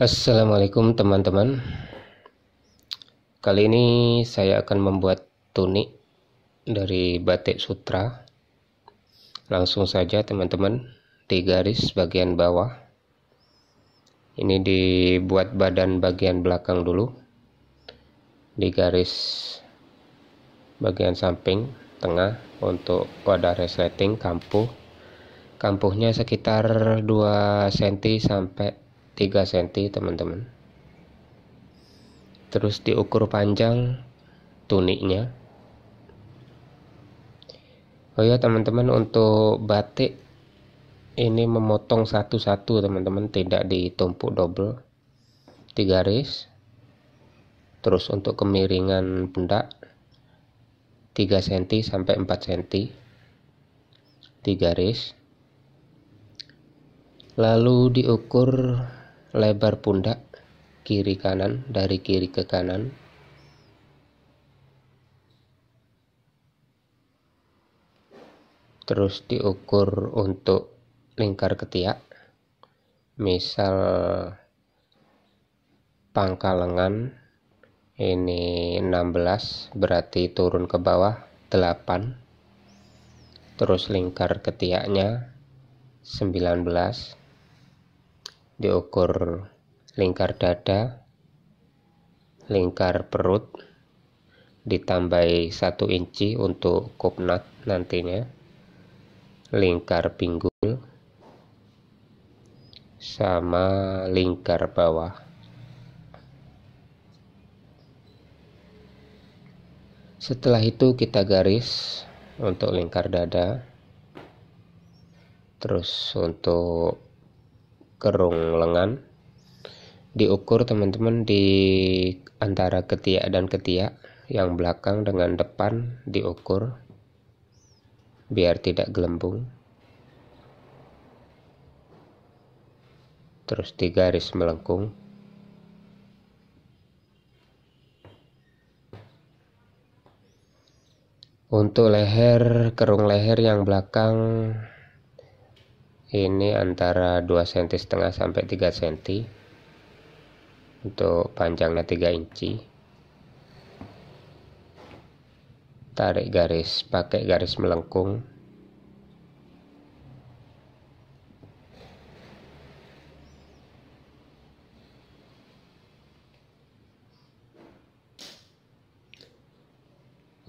Assalamualaikum teman-teman Kali ini saya akan membuat tunik dari batik sutra Langsung saja teman-teman di garis bagian bawah Ini dibuat badan bagian belakang dulu Di garis bagian samping tengah untuk wadah resleting kampuh Kampuhnya sekitar 2 cm sampai 3 cm teman-teman terus diukur panjang tuniknya oh ya teman-teman untuk batik ini memotong satu-satu teman-teman tidak ditumpuk double tiga garis terus untuk kemiringan pundak 3 cm sampai 4 cm 3 garis lalu diukur lebar pundak kiri kanan dari kiri ke kanan terus diukur untuk lingkar ketiak misal pangkal lengan ini 16 berarti turun ke bawah 8 terus lingkar ketiaknya 19 diukur lingkar dada, lingkar perut, ditambah satu inci untuk kopnat nantinya, lingkar pinggul, sama lingkar bawah. Setelah itu kita garis untuk lingkar dada. Terus untuk kerung lengan diukur teman-teman di antara ketiak dan ketiak yang belakang dengan depan diukur biar tidak gelembung terus di garis melengkung untuk leher kerung leher yang belakang ini antara 2 cm setengah sampai 3 cm untuk panjangnya 3 inci tarik garis pakai garis melengkung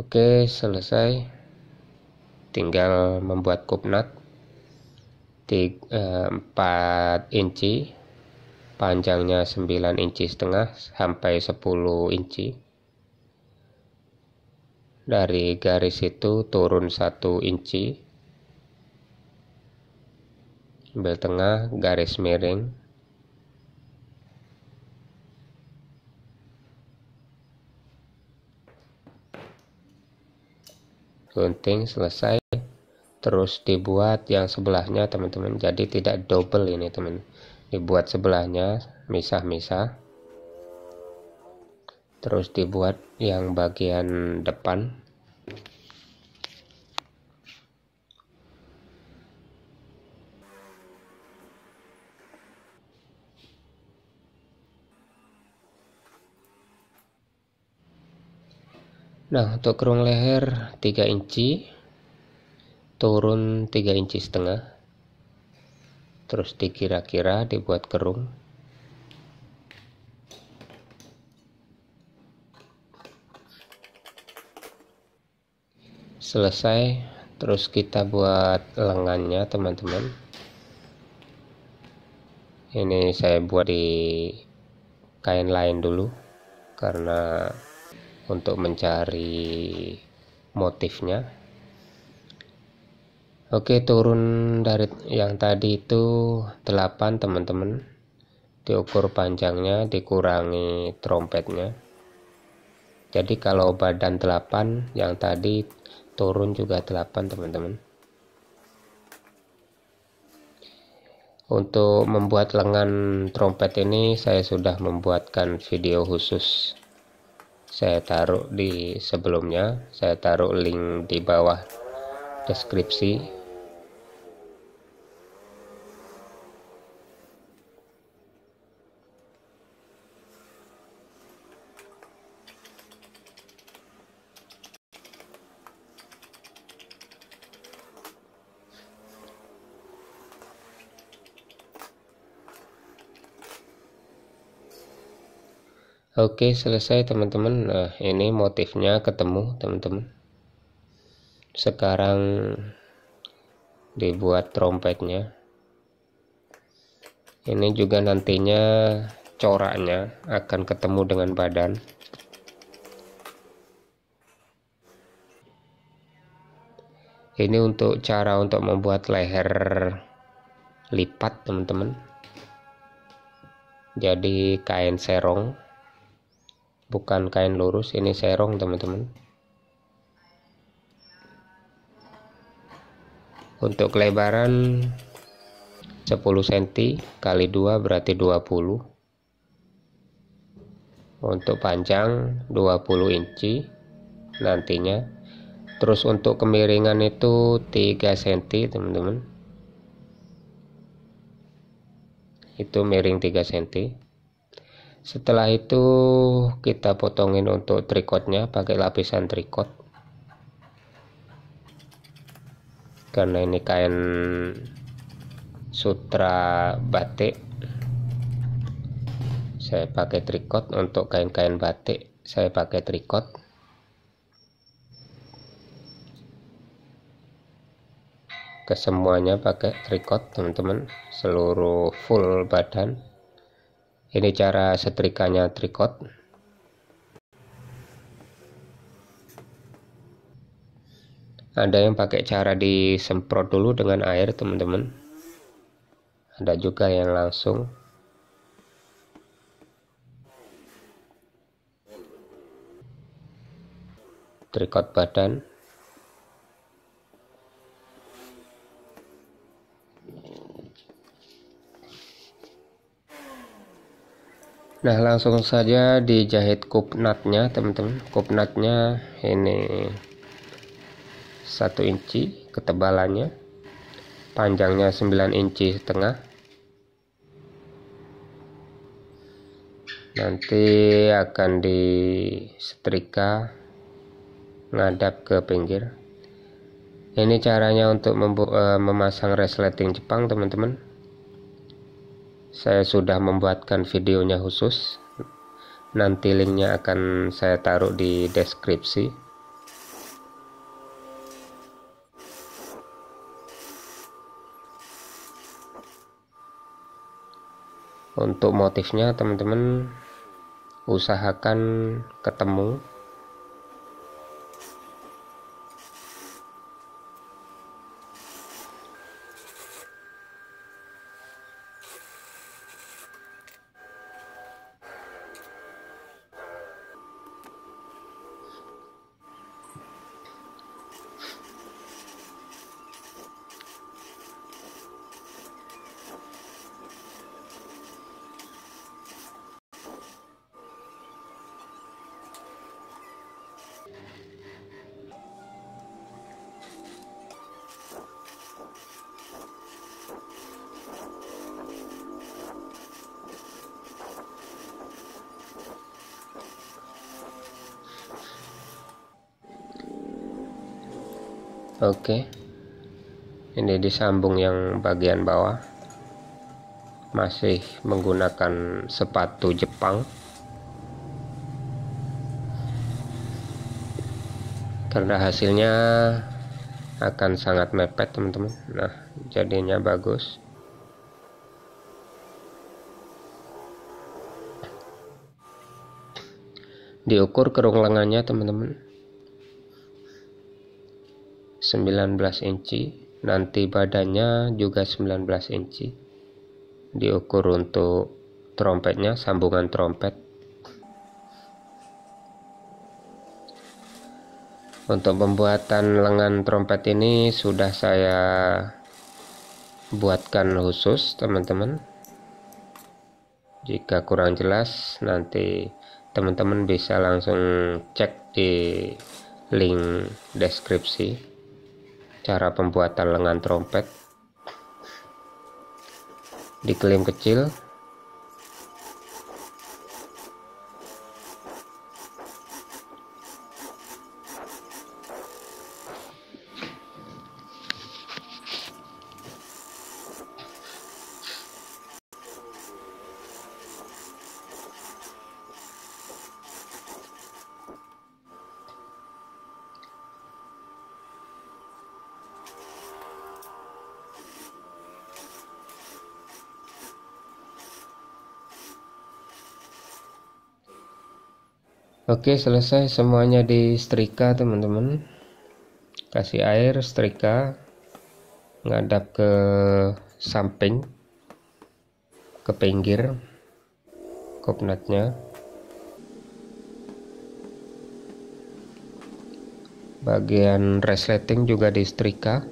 Oke, selesai. Tinggal membuat kupnat. 4 eh, inci panjangnya 9 inci setengah sampai 10 inci dari garis itu turun 1 inci ambil tengah garis miring gunting selesai terus dibuat yang sebelahnya teman-teman jadi tidak double ini teman dibuat sebelahnya misah-misah terus dibuat yang bagian depan Nah, untuk kerung leher 3 inci turun 3 inci setengah terus dikira-kira dibuat kerung selesai terus kita buat lengannya teman-teman ini saya buat di kain lain dulu karena untuk mencari motifnya Oke, turun dari yang tadi itu 8 teman-teman. Diukur panjangnya dikurangi trompetnya. Jadi kalau badan 8 yang tadi turun juga 8 teman-teman. Untuk membuat lengan trompet ini saya sudah membuatkan video khusus. Saya taruh di sebelumnya, saya taruh link di bawah deskripsi Oke selesai teman-teman Nah ini motifnya ketemu teman-teman Sekarang dibuat trompetnya Ini juga nantinya coraknya akan ketemu dengan badan Ini untuk cara untuk membuat leher lipat teman-teman Jadi kain serong bukan kain lurus ini serong teman-teman untuk lebaran 10 cm kali 2 berarti 20 untuk panjang 20 inci nantinya terus untuk kemiringan itu 3 cm teman-teman itu miring 3 cm setelah itu kita potongin untuk trikotnya pakai lapisan trikot karena ini kain sutra batik saya pakai trikot untuk kain-kain batik saya pakai trikot kesemuanya pakai trikot teman-teman seluruh full badan ini cara setrikanya tricot ada yang pakai cara disemprot dulu dengan air teman-teman ada juga yang langsung trikot badan Nah langsung saja dijahit kupnatnya teman-teman Kupnatnya ini satu inci ketebalannya Panjangnya 9 inci setengah Nanti akan di setrika Ngadap ke pinggir Ini caranya untuk eh, memasang resleting Jepang teman-teman saya sudah membuatkan videonya khusus nanti linknya akan saya taruh di deskripsi untuk motifnya teman-teman usahakan ketemu Oke. Ini disambung yang bagian bawah. Masih menggunakan sepatu Jepang. Karena hasilnya akan sangat mepet, teman-teman. Nah, jadinya bagus. Diukur kerung lengannya, teman-teman. 19 inci nanti badannya juga 19 inci diukur untuk trompetnya sambungan trompet untuk pembuatan lengan trompet ini sudah saya buatkan khusus teman-teman jika kurang jelas nanti teman-teman bisa langsung cek di link deskripsi cara pembuatan lengan trompet diklaim kecil Oke selesai semuanya di setrika teman-teman kasih air setrika ngadap ke samping ke pinggir kopnatnya bagian resleting juga di setrika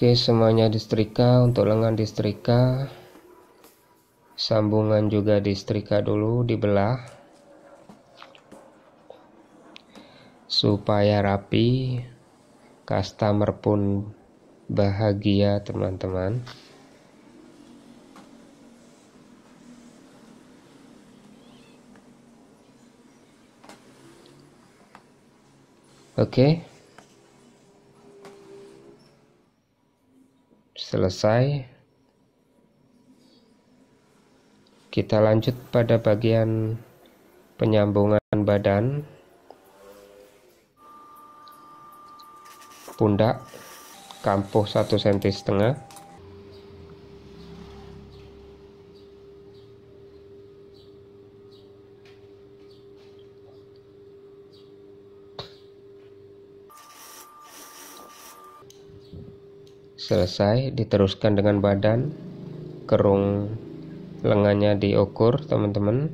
Oke semuanya distrika untuk lengan distrika sambungan juga distrika dulu dibelah supaya rapi customer pun bahagia teman-teman Oke, okay. selesai kita lanjut pada bagian penyambungan badan pundak kampuh 1 cm setengah selesai diteruskan dengan badan kerung lengannya diukur teman-teman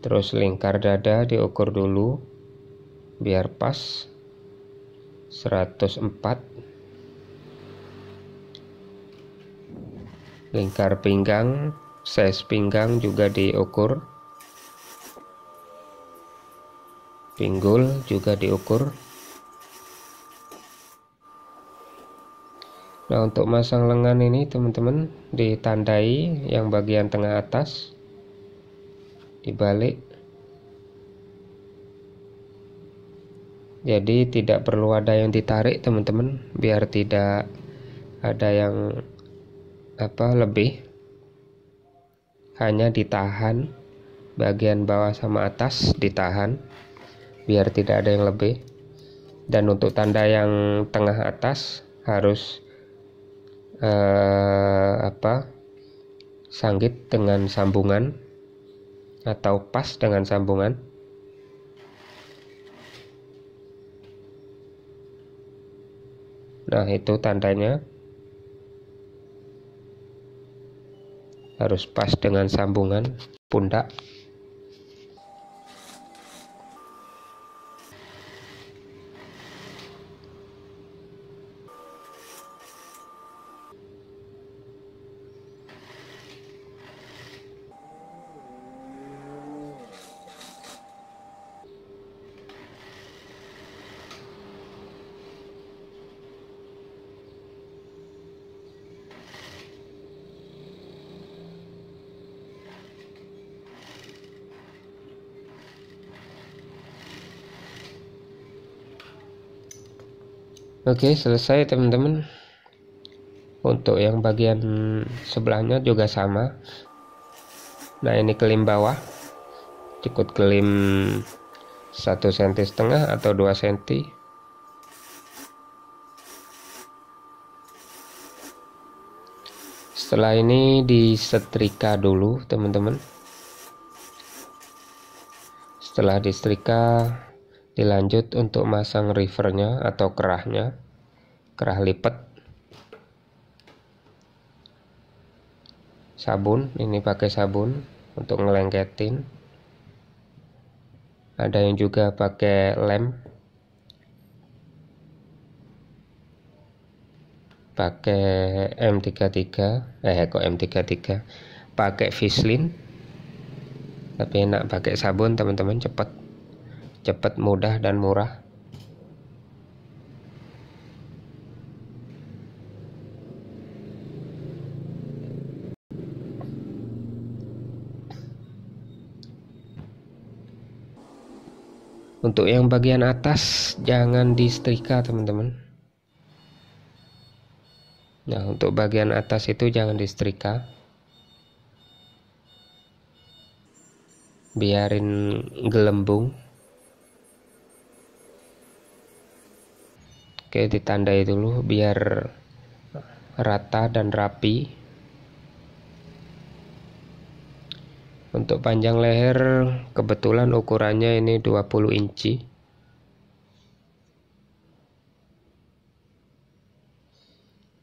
terus lingkar dada diukur dulu biar pas 104 lingkar pinggang size pinggang juga diukur pinggul juga diukur Nah untuk masang lengan ini teman-teman ditandai yang bagian tengah atas dibalik jadi tidak perlu ada yang ditarik teman-teman biar tidak ada yang apa lebih hanya ditahan bagian bawah sama atas ditahan biar tidak ada yang lebih dan untuk tanda yang tengah atas harus eh, apa sanggit dengan sambungan atau pas dengan sambungan Nah, itu tandanya harus pas dengan sambungan pundak Oke, selesai teman-teman. Untuk yang bagian sebelahnya juga sama. Nah, ini kelim bawah. Cukup kelim 1 cm setengah atau 2 cm. Setelah ini disetrika dulu, teman-teman. Setelah disetrika, dilanjut untuk masang rivernya atau kerahnya kerah lipat sabun ini pakai sabun untuk ngelengketin ada yang juga pakai lem pakai M33 eh kok M33 pakai vislin tapi enak pakai sabun teman-teman cepat cepat, mudah, dan murah. Untuk yang bagian atas jangan disetrika teman-teman. Nah untuk bagian atas itu jangan disetrika. Biarin gelembung. Oke, ditandai dulu biar rata dan rapi. Untuk panjang leher kebetulan ukurannya ini 20 inci.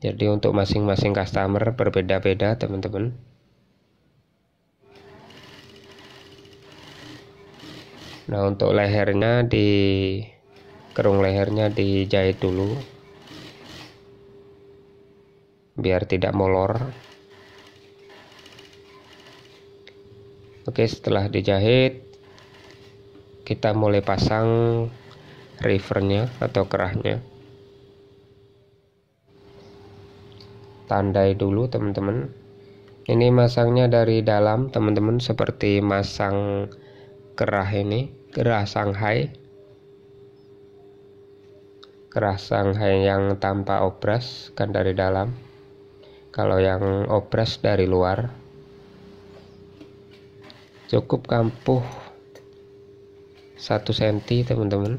Jadi untuk masing-masing customer berbeda-beda, teman-teman. Nah, untuk lehernya di kerung lehernya dijahit dulu biar tidak molor oke setelah dijahit kita mulai pasang rivernya atau kerahnya tandai dulu teman-teman ini masangnya dari dalam teman-teman seperti masang kerah ini kerah Shanghai kerasang yang tanpa opres kan dari dalam kalau yang opres dari luar cukup kampuh 1 cm teman-teman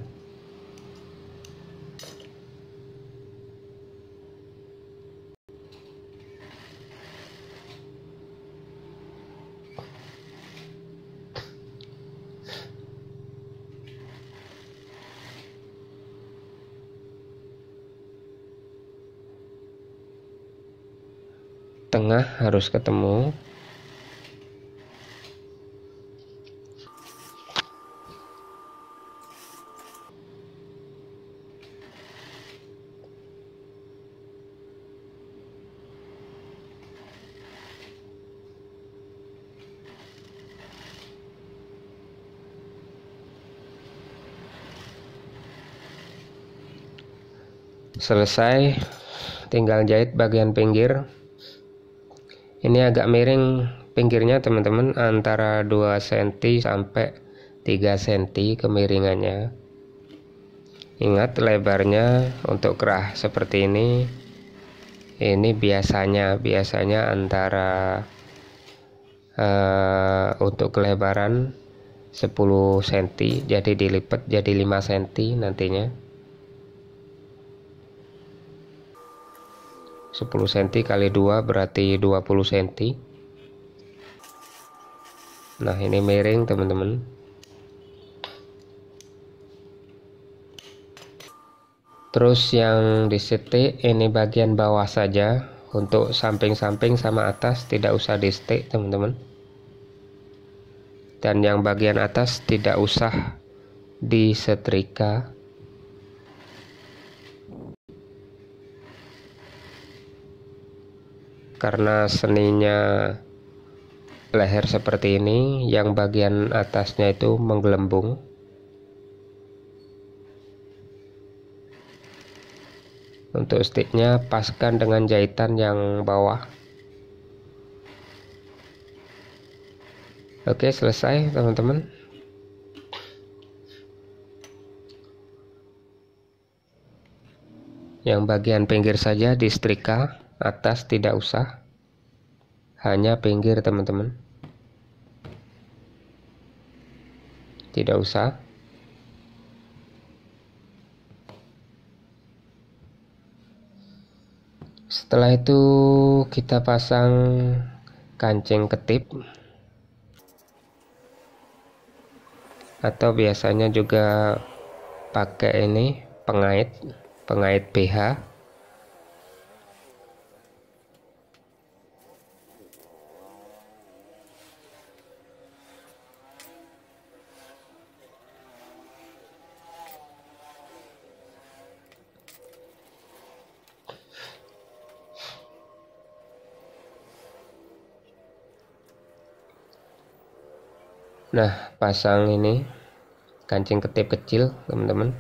harus ketemu selesai tinggal jahit bagian pinggir ini agak miring pinggirnya teman-teman antara 2 cm sampai 3 cm kemiringannya ingat lebarnya untuk kerah seperti ini ini biasanya biasanya antara uh, untuk kelebaran 10 cm jadi dilipat jadi 5 cm nantinya 10 cm kali 2 berarti 20 cm nah ini miring teman-teman terus yang di setik ini bagian bawah saja untuk samping-samping sama atas tidak usah di setik teman-teman dan yang bagian atas tidak usah di setrika. karena seninya leher seperti ini yang bagian atasnya itu menggelembung untuk sticknya paskan dengan jahitan yang bawah oke selesai teman-teman yang bagian pinggir saja distrika atas tidak usah hanya pinggir teman-teman tidak usah setelah itu kita pasang kancing ketip atau biasanya juga pakai ini pengait pengait BH nah pasang ini kancing ketip kecil teman-teman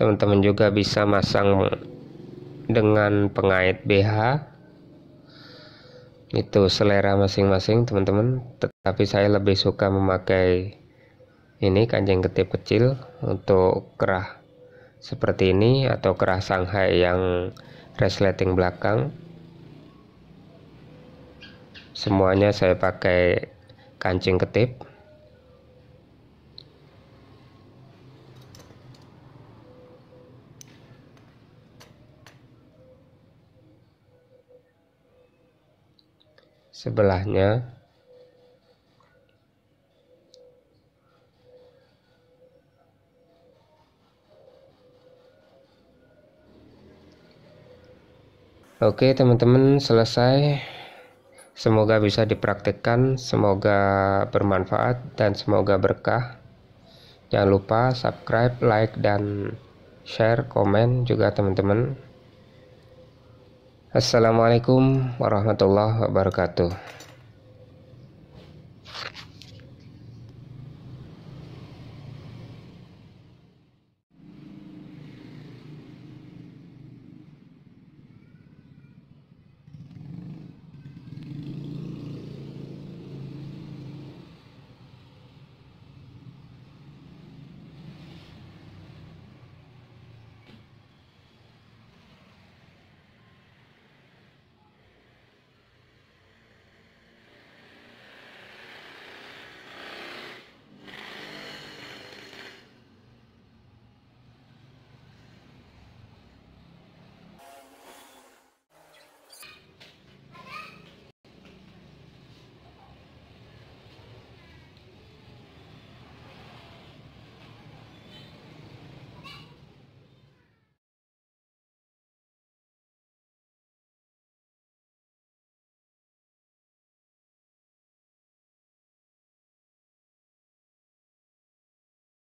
teman-teman juga bisa masang dengan pengait BH itu selera masing-masing teman-teman tetapi saya lebih suka memakai ini kancing ketip kecil untuk kerah seperti ini atau kerah Shanghai yang resleting belakang semuanya saya pakai kancing ketip sebelahnya Oke teman-teman selesai Semoga bisa dipraktikkan, semoga bermanfaat, dan semoga berkah. Jangan lupa subscribe, like, dan share, komen juga teman-teman. Assalamualaikum warahmatullahi wabarakatuh.